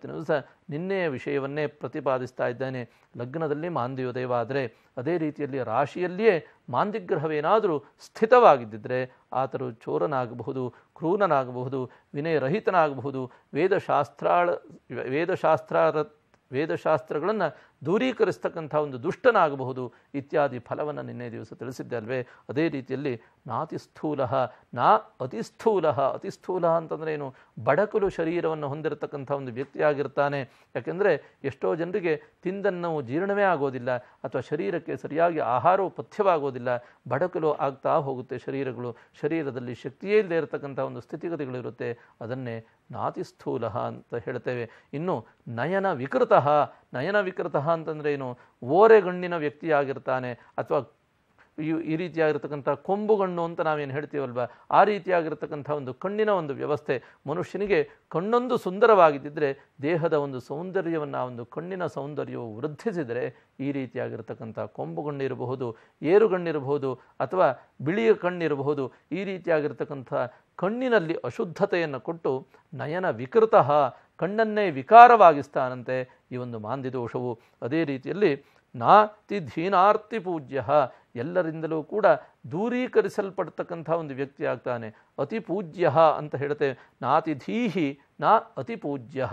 ಇವತ್ತಿನ ಸಹ ನಿನ್ನೆಯ ವಿಷಯವನ್ನೇ ಪ್ರತಿಪಾದಿಸ್ತಾ ಇದ್ದಾನೆ ಲಗ್ನದಲ್ಲಿ ಮಾಂದ್ಯೋದಯವ ಆದರೆ ಅದೇ ರೀತಿಯಲ್ಲಿ ರಾಶಿಯಲ್ಲಿಯೇ ಮಾಂದಿಗ್ರಹವೇನಾದರೂ ಸ್ಥಿತವಾಗಿದ್ದರೆ ಆತರು ಚೋರನಾಗಬಹುದು ಕ್ರೂರನಾಗಬಹುದು ವಿನಯರಹಿತನಾಗಬಹುದು ವೇದಶಾಸ್ತ್ರಾಳ ವೇದಶಾಸ್ತ್ರ ವೇದಶಾಸ್ತ್ರಗಳನ್ನು ದೂರೀಕರಿಸ್ತಕ್ಕಂಥ ಒಂದು ದುಷ್ಟನಾಗಬಹುದು ಇತ್ಯಾದಿ ಫಲವನ್ನು ನಿನ್ನೆ ದಿವಸ ತಿಳಿಸಿದ್ದೆ ಅಲ್ವೇ ಅದೇ ರೀತಿಯಲ್ಲಿ ನಾತಿ ಸ್ಥೂಲ ನಾ ಅತಿ ಸ್ಥೂಲ ಅತಿ ಸ್ಥೂಲ ಅಂತಂದರೆ ಏನು ಬಡಕಲು ಶರೀರವನ್ನು ಹೊಂದಿರತಕ್ಕಂಥ ಒಂದು ವ್ಯಕ್ತಿಯಾಗಿರ್ತಾನೆ ಯಾಕೆಂದರೆ ಎಷ್ಟೋ ಜನರಿಗೆ ತಿಂದನ್ನು ಜೀರ್ಣವೇ ಆಗೋದಿಲ್ಲ ಅಥವಾ ಶರೀರಕ್ಕೆ ಸರಿಯಾಗಿ ಆಹಾರವು ಪಥ್ಯವಾಗೋದಿಲ್ಲ ಬಡಕಲು ಆಗ್ತಾ ಹೋಗುತ್ತೆ ಶರೀರಗಳು ಶರೀರದಲ್ಲಿ ಶಕ್ತಿಯೇ ಇಲ್ಲದೆ ಇರತಕ್ಕಂಥ ಒಂದು ಸ್ಥಿತಿಗತಿಗಳಿರುತ್ತೆ ಅದನ್ನೇ ನಾತಿ ಸ್ಥೂಲ ಅಂತ ಹೇಳ್ತೇವೆ ಇನ್ನು ನಯನ ವಿಕೃತ ನಯನ ವಿಕೃತಃ ಅಂತಂದರೆ ಏನು ಓರೆಗಣ್ಣಿನ ವ್ಯಕ್ತಿಯಾಗಿರ್ತಾನೆ ಅಥವಾ ಈ ರೀತಿಯಾಗಿರ್ತಕ್ಕಂಥ ಕೊಂಬುಗಣ್ಣು ಅಂತ ನಾವೇನು ಹೇಳ್ತೀವಲ್ವ ಆ ರೀತಿಯಾಗಿರ್ತಕ್ಕಂಥ ಒಂದು ಕಣ್ಣಿನ ಒಂದು ವ್ಯವಸ್ಥೆ ಮನುಷ್ಯನಿಗೆ ಕಣ್ಣೊಂದು ಸುಂದರವಾಗಿದ್ದರೆ ದೇಹದ ಒಂದು ಸೌಂದರ್ಯವನ್ನು ಆ ಒಂದು ಕಣ್ಣಿನ ಸೌಂದರ್ಯವು ವೃದ್ಧಿಸಿದರೆ ಈ ರೀತಿಯಾಗಿರ್ತಕ್ಕಂಥ ಕೊಂಬುಗಣ್ಣಿರಬಹುದು ಏರುಗಣ್ಣಿರಬಹುದು ಅಥವಾ ಬಿಳಿಯ ಕಣ್ಣಿರಬಹುದು ಈ ರೀತಿಯಾಗಿರ್ತಕ್ಕಂಥ ಕಣ್ಣಿನಲ್ಲಿ ಅಶುದ್ಧತೆಯನ್ನು ಕೊಟ್ಟು ನಯನ ವಿಕೃತ ಕಣ್ಣನ್ನೇ ವಿಕಾರವಾಗಿಸ್ತಾನಂತೆ ಈ ಒಂದು ಮಾಂದಿ ದೋಷವು ಅದೇ ರೀತಿಯಲ್ಲಿ ನಾತಿ ಧೀನಾರ್ತಿ ಪೂಜ್ಯ ಎಲ್ಲರಿಂದಲೂ ಕೂಡ ದೂರೀಕರಿಸಲ್ಪಡ್ತಕ್ಕಂಥ ಒಂದು ವ್ಯಕ್ತಿ ಆಗ್ತಾನೆ ಅತಿ ಪೂಜ್ಯ ಅಂತ ಹೇಳುತ್ತೆ ನಾತಿ ನಾ ಪೂಜ್ಯ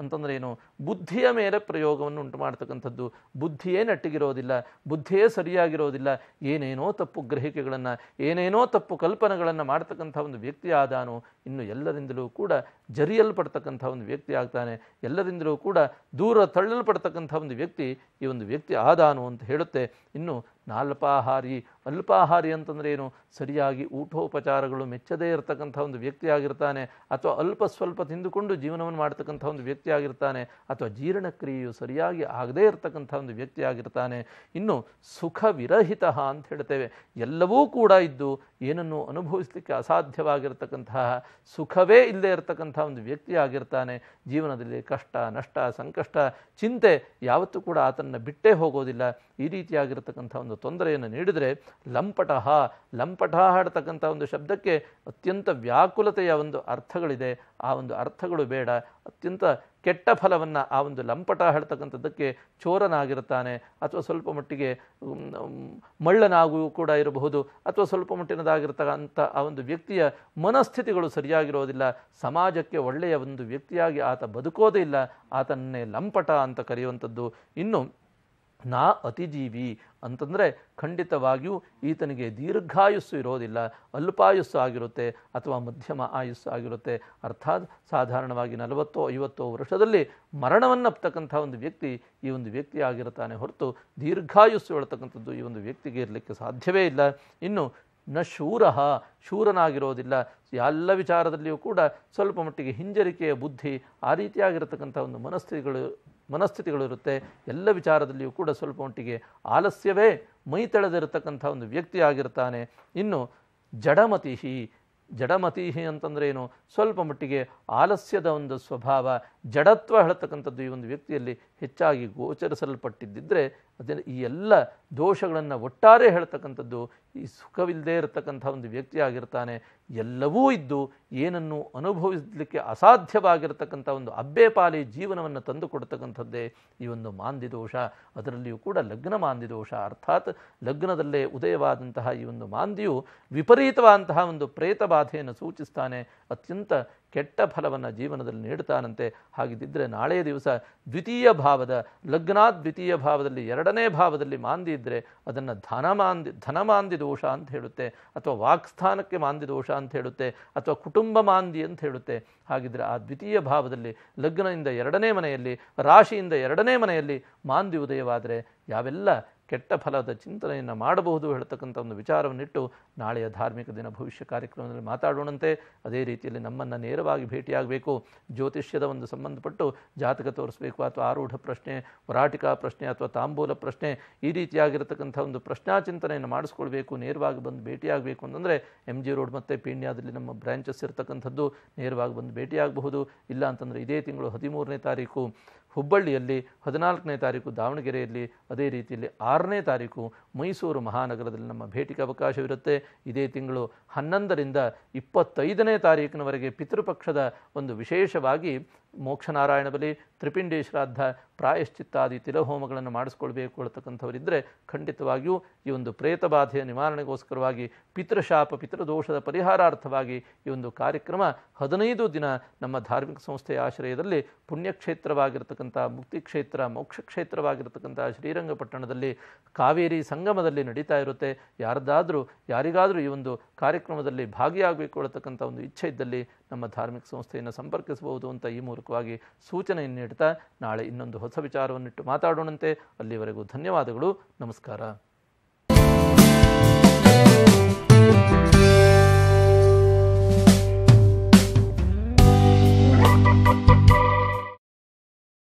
ಅಂತಂದ್ರೆ ಏನು ಬುದ್ಧಿಯ ಮೇಲೆ ಪ್ರಯೋಗವನ್ನು ಉಂಟು ಮಾಡ್ತಕ್ಕಂಥದ್ದು ಬುದ್ಧಿಯೇ ನಟ್ಟಿಗಿರೋದಿಲ್ಲ ಬುದ್ಧಿಯೇ ಸರಿಯಾಗಿರೋದಿಲ್ಲ ಏನೇನೋ ತಪ್ಪು ಗ್ರಹಿಕೆಗಳನ್ನು ಏನೇನೋ ತಪ್ಪು ಕಲ್ಪನೆಗಳನ್ನು ಮಾಡ್ತಕ್ಕಂಥ ಒಂದು ವ್ಯಕ್ತಿ ಆದಾನು ಇನ್ನು ಎಲ್ಲರಿಂದಲೂ ಕೂಡ ಜರಿಯಲ್ಪಡ್ತಕ್ಕಂಥ ಒಂದು ವ್ಯಕ್ತಿ ಆಗ್ತಾನೆ ಎಲ್ಲರಿಂದಲೂ ಕೂಡ ದೂರ ತಳ್ಳಲ್ಪಡ್ತಕ್ಕಂಥ ಒಂದು ವ್ಯಕ್ತಿ ಈ ಒಂದು ವ್ಯಕ್ತಿ ಆದಾನು ಅಂತ ಹೇಳುತ್ತೆ ಇನ್ನು ನಾಲ್ಪಾಹಾರಿ ಅಲ್ಪಾಹಾರಿ ಅಂತಂದರೆ ಏನು ಸರಿಯಾಗಿ ಊಟೋಪಚಾರಗಳು ಮೆಚ್ಚದೇ ಇರತಕ್ಕಂಥ ಒಂದು ವ್ಯಕ್ತಿಯಾಗಿರ್ತಾನೆ ಅಥವಾ ಅಲ್ಪ ಸ್ವಲ್ಪ ತಿಂದು ಕೊಂಡು ಜೀವನವನ್ನು ಮಾಡ್ತಕ್ಕಂಥ ಒಂದು ವ್ಯಕ್ತಿ ಆಗಿರ್ತಾನೆ ಅಥವಾ ಜೀರ್ಣಕ್ರಿಯೆಯು ಸರಿಯಾಗಿ ಆಗದೇ ಇರತಕ್ಕಂಥ ಒಂದು ವ್ಯಕ್ತಿ ಆಗಿರ್ತಾನೆ ಇನ್ನು ಸುಖ ವಿರಹಿತ ಅಂತ ಹೇಳ್ತೇವೆ ಎಲ್ಲವೂ ಕೂಡ ಇದ್ದು ಏನನ್ನು ಅನುಭವಿಸಲಿಕ್ಕೆ ಅಸಾಧ್ಯವಾಗಿರ್ತಕ್ಕಂತಹ ಸುಖವೇ ಇಲ್ಲದೆ ಇರತಕ್ಕಂಥ ಒಂದು ವ್ಯಕ್ತಿ ಆಗಿರ್ತಾನೆ ಜೀವನದಲ್ಲಿ ಕಷ್ಟ ನಷ್ಟ ಸಂಕಷ್ಟ ಚಿಂತೆ ಯಾವತ್ತೂ ಕೂಡ ಆತನ್ನು ಬಿಟ್ಟೇ ಹೋಗೋದಿಲ್ಲ ಈ ರೀತಿಯಾಗಿರ್ತಕ್ಕಂಥ ಒಂದು ತೊಂದರೆಯನ್ನು ನೀಡಿದರೆ ಲಂಪಟಹ ಲಂಪಟ ಆಡ್ತಕ್ಕಂಥ ಒಂದು ಶಬ್ದಕ್ಕೆ ಅತ್ಯಂತ ವ್ಯಾಕುಲತೆಯ ಒಂದು ಅರ್ಥಗಳಿದೆ ಆ ಒಂದು ಅರ್ಥ ಅರ್ಥಗಳು ಬೇಡ ಅತ್ಯಂತ ಕೆಟ್ಟ ಫಲವನ್ನು ಆ ಒಂದು ಲಂಪಟ ಹೇಳ್ತಕ್ಕಂಥದ್ದಕ್ಕೆ ಚೋರನಾಗಿರ್ತಾನೆ ಅಥವಾ ಸ್ವಲ್ಪ ಮಟ್ಟಿಗೆ ಮಳ್ಳನಾಗೂ ಕೂಡ ಇರಬಹುದು ಅಥವಾ ಸ್ವಲ್ಪ ಮಟ್ಟಿನದಾಗಿರ್ತಕ್ಕಂಥ ಆ ಒಂದು ವ್ಯಕ್ತಿಯ ಮನಸ್ಥಿತಿಗಳು ಸರಿಯಾಗಿರೋದಿಲ್ಲ ಸಮಾಜಕ್ಕೆ ಒಳ್ಳೆಯ ಒಂದು ವ್ಯಕ್ತಿಯಾಗಿ ಆತ ಬದುಕೋದೇ ಇಲ್ಲ ಆತನ್ನೇ ಲಂಪಟ ಅಂತ ಕರೆಯುವಂಥದ್ದು ಇನ್ನು ನಾ ಅತಿಜೀವಿ ಅಂತಂದರೆ ಖಂಡಿತವಾಗಿಯೂ ಈತನಿಗೆ ದೀರ್ಘಾಯುಸ್ಸು ಇರೋದಿಲ್ಲ ಅಲ್ಪಾಯುಸ್ಸು ಆಗಿರುತ್ತೆ ಅಥವಾ ಮಧ್ಯಮ ಆಯುಸ್ಸು ಆಗಿರುತ್ತೆ ಅರ್ಥಾತ್ ಸಾಧಾರಣವಾಗಿ ನಲವತ್ತೋ ಐವತ್ತೋ ವರ್ಷದಲ್ಲಿ ಮರಣವನ್ನಪ್ಪತಕ್ಕಂಥ ಒಂದು ವ್ಯಕ್ತಿ ಈ ಒಂದು ವ್ಯಕ್ತಿ ಆಗಿರುತ್ತಾನೆ ಹೊರತು ದೀರ್ಘಾಯುಸ್ಸು ಹೇಳ್ತಕ್ಕಂಥದ್ದು ಈ ಒಂದು ವ್ಯಕ್ತಿಗೆ ಇರಲಿಕ್ಕೆ ಸಾಧ್ಯವೇ ಇಲ್ಲ ಇನ್ನು ನ ಶೂರ ಶೂರನಾಗಿರೋದಿಲ್ಲ ಎಲ್ಲ ವಿಚಾರದಲ್ಲಿಯೂ ಕೂಡ ಸ್ವಲ್ಪ ಮಟ್ಟಿಗೆ ಹಿಂಜರಿಕೆಯ ಬುದ್ಧಿ ಆ ರೀತಿಯಾಗಿರತಕ್ಕಂಥ ಒಂದು ಮನಸ್ಥಿತಿಗಳು ಮನಸ್ಥಿತಿಗಳು ಇರುತ್ತೆ ಎಲ್ಲ ವಿಚಾರದಲ್ಲಿಯೂ ಕೂಡ ಸ್ವಲ್ಪ ಮಟ್ಟಿಗೆ ಆಲಸ್ಯವೇ ಮೈ ತೆಳೆದಿರತಕ್ಕಂಥ ಒಂದು ವ್ಯಕ್ತಿ ಆಗಿರ್ತಾನೆ ಇನ್ನು ಜಡಮತಿಹಿ ಜಡಮತಿಹಿ ಅಂತಂದ್ರೆ ಏನು ಸ್ವಲ್ಪ ಮಟ್ಟಿಗೆ ಆಲಸ್ಯದ ಒಂದು ಸ್ವಭಾವ ಜಡತ್ವ ಹೇಳ್ತಕ್ಕಂಥದ್ದು ಈ ಒಂದು ವ್ಯಕ್ತಿಯಲ್ಲಿ ಹೆಚ್ಚಾಗಿ ಗೋಚರಿಸಲ್ಪಟ್ಟಿದ್ದರೆ ಅದನ್ನು ಈ ಎಲ್ಲ ದೋಷಗಳನ್ನು ಒಟ್ಟಾರೆ ಹೇಳ್ತಕ್ಕಂಥದ್ದು ಈ ಸುಖವಿಲ್ಲದೆ ಇರತಕ್ಕಂಥ ಒಂದು ವ್ಯಕ್ತಿಯಾಗಿರ್ತಾನೆ ಎಲ್ಲವೂ ಇದ್ದು ಏನನ್ನು ಅನುಭವಿಸಲಿಕ್ಕೆ ಅಸಾಧ್ಯವಾಗಿರತಕ್ಕಂಥ ಒಂದು ಪಾಲಿ ಜೀವನವನ್ನು ತಂದುಕೊಡ್ತಕ್ಕಂಥದ್ದೇ ಈ ಒಂದು ಮಾಂದಿ ದೋಷ ಅದರಲ್ಲಿಯೂ ಕೂಡ ಲಗ್ನ ಮಾಂದಿ ದೋಷ ಅರ್ಥಾತ್ ಲಗ್ನದಲ್ಲೇ ಉದಯವಾದಂತಹ ಈ ಒಂದು ಮಾಂದಿಯು ವಿಪರೀತವಾದಂತಹ ಒಂದು ಪ್ರೇತ ಬಾಧೆಯನ್ನು ಸೂಚಿಸ್ತಾನೆ ಅತ್ಯಂತ ಕೆಟ್ಟ ಫಲವನ್ನು ಜೀವನದಲ್ಲಿ ನೀಡುತ್ತಾನಂತೆ ಹಾಗಿದ್ದರೆ ನಾಳೆಯ ದಿವಸ ದ್ವಿತೀಯ ಭಾವದ ಲಗ್ನಾತ್ ದ್ವಿತೀಯ ಭಾವದಲ್ಲಿ ಎರಡನೇ ಭಾವದಲ್ಲಿ ಮಾಂದಿ ಇದ್ದರೆ ಅದನ್ನು ಧನಮಾಂದಿ ಧನಮಾಂದಿ ದೋಷ ಅಂತ ಹೇಳುತ್ತೆ ಅಥವಾ ವಾಕ್ಸ್ಥಾನಕ್ಕೆ ಮಾಂದಿ ದೋಷ ಅಂತ ಹೇಳುತ್ತೆ ಅಥವಾ ಕುಟುಂಬ ಮಾಂದಿ ಅಂತ ಹೇಳುತ್ತೆ ಹಾಗಿದ್ರೆ ಆ ದ್ವಿತೀಯ ಭಾವದಲ್ಲಿ ಲಗ್ನದಿಂದ ಎರಡನೇ ಮನೆಯಲ್ಲಿ ರಾಶಿಯಿಂದ ಎರಡನೇ ಮನೆಯಲ್ಲಿ ಮಾಂದಿ ಉದಯವಾದರೆ ಯಾವೆಲ್ಲ ಕೆಟ್ಟ ಫಲದ ಚಿಂತನೆಯನ್ನು ಮಾಡಬಹುದು ಹೇಳ್ತಕ್ಕಂಥ ಒಂದು ವಿಚಾರವನ್ನಿಟ್ಟು ನಾಳೆಯ ಧಾರ್ಮಿಕ ದಿನ ಭವಿಷ್ಯ ಕಾರ್ಯಕ್ರಮದಲ್ಲಿ ಮಾತಾಡೋಣಂತೆ ಅದೇ ರೀತಿಯಲ್ಲಿ ನಮ್ಮನ್ನು ನೇರವಾಗಿ ಭೇಟಿಯಾಗಬೇಕು ಜ್ಯೋತಿಷ್ಯದ ಒಂದು ಸಂಬಂಧಪಟ್ಟು ಜಾತಕ ತೋರಿಸಬೇಕು ಅಥವಾ ಆರೂಢ ಪ್ರಶ್ನೆ ವರಾಟಿಕಾ ಪ್ರಶ್ನೆ ಅಥವಾ ತಾಂಬೂಲ ಪ್ರಶ್ನೆ ಈ ರೀತಿಯಾಗಿರತಕ್ಕಂಥ ಒಂದು ಚಿಂತನೆಯನ್ನು ಮಾಡಿಸ್ಕೊಳ್ಬೇಕು ನೇರವಾಗಿ ಬಂದು ಭೇಟಿಯಾಗಬೇಕು ಅಂತಂದರೆ ಎಮ್ ಜಿ ರೋಡ್ ಮತ್ತು ಪೀಣ್ಯಾದಲ್ಲಿ ನಮ್ಮ ಬ್ರ್ಯಾಂಚಸ್ ಇರತಕ್ಕಂಥದ್ದು ನೇರವಾಗಿ ಬಂದು ಭೇಟಿಯಾಗಬಹುದು ಇಲ್ಲ ಅಂತಂದರೆ ಇದೇ ತಿಂಗಳು ಹದಿಮೂರನೇ ತಾರೀಕು ಹುಬ್ಬಳ್ಳಿಯಲ್ಲಿ ಹದಿನಾಲ್ಕನೇ ತಾರೀಕು ದಾವಣಗೆರೆಯಲ್ಲಿ ಅದೇ ರೀತಿಯಲ್ಲಿ ಆರನೇ ತಾರೀಕು ಮೈಸೂರು ಮಹಾನಗರದಲ್ಲಿ ನಮ್ಮ ಭೇಟಿಗೆ ಅವಕಾಶವಿರುತ್ತೆ ಇದೇ ತಿಂಗಳು ಹನ್ನೊಂದರಿಂದ ಇಪ್ಪತ್ತೈದನೇ ತಾರೀಕಿನವರೆಗೆ ಪಿತೃಪಕ್ಷದ ಒಂದು ವಿಶೇಷವಾಗಿ ಮೋಕ್ಷನಾರಾಯಣ ಬಲಿ ತ್ರಿಪಿಂಡಿ ಶ್ರಾದ್ದ ಪ್ರಾಯಶ್ಚಿತ್ತಾದಿ ತಿಲಹೋಮಗಳನ್ನು ಮಾಡಿಸ್ಕೊಳ್ಬೇಕು ಅಳ್ತಕ್ಕಂಥವರಿದ್ದರೆ ಖಂಡಿತವಾಗಿಯೂ ಈ ಒಂದು ಪ್ರೇತ ಬಾಧೆಯ ನಿವಾರಣೆಗೋಸ್ಕರವಾಗಿ ಪಿತೃಶಾಪ ಪಿತೃದೋಷದ ಪರಿಹಾರಾರ್ಥವಾಗಿ ಈ ಒಂದು ಕಾರ್ಯಕ್ರಮ ಹದಿನೈದು ದಿನ ನಮ್ಮ ಧಾರ್ಮಿಕ ಸಂಸ್ಥೆಯ ಆಶ್ರಯದಲ್ಲಿ ಪುಣ್ಯಕ್ಷೇತ್ರವಾಗಿರ್ತಕ್ಕಂಥ ಮುಕ್ತಿ ಕ್ಷೇತ್ರ ಮೋಕ್ಷ ಕ್ಷೇತ್ರವಾಗಿರ್ತಕ್ಕಂಥ ಶ್ರೀರಂಗಪಟ್ಟಣದಲ್ಲಿ ಕಾವೇರಿ ಸಂಗಮದಲ್ಲಿ ನಡೀತಾ ಇರುತ್ತೆ ಯಾರದಾದರೂ ಯಾರಿಗಾದರೂ ಈ ಒಂದು ಕಾರ್ಯಕ್ರಮದಲ್ಲಿ ಭಾಗಿಯಾಗಬೇಕು ಅಂತಕ್ಕಂಥ ಒಂದು ಇಚ್ಛೆ ಇದ್ದಲ್ಲಿ ನಮ್ಮ ಧಾರ್ಮಿಕ ಸಂಸ್ಥೆಯನ್ನು ಸಂಪರ್ಕಿಸಬಹುದು ಅಂತ ಈ ಮೂರು ವಾಗಿ ಸೂಚನೆಯನ್ನು ನೀಡ್ತಾ ನಾಳೆ ಇನ್ನೊಂದು ಹೊಸ ವಿಚಾರವನ್ನಿಟ್ಟು ಮಾತಾಡೋಣಂತೆ ಅಲ್ಲಿವರೆಗೂ ಧನ್ಯವಾದಗಳು ನಮಸ್ಕಾರ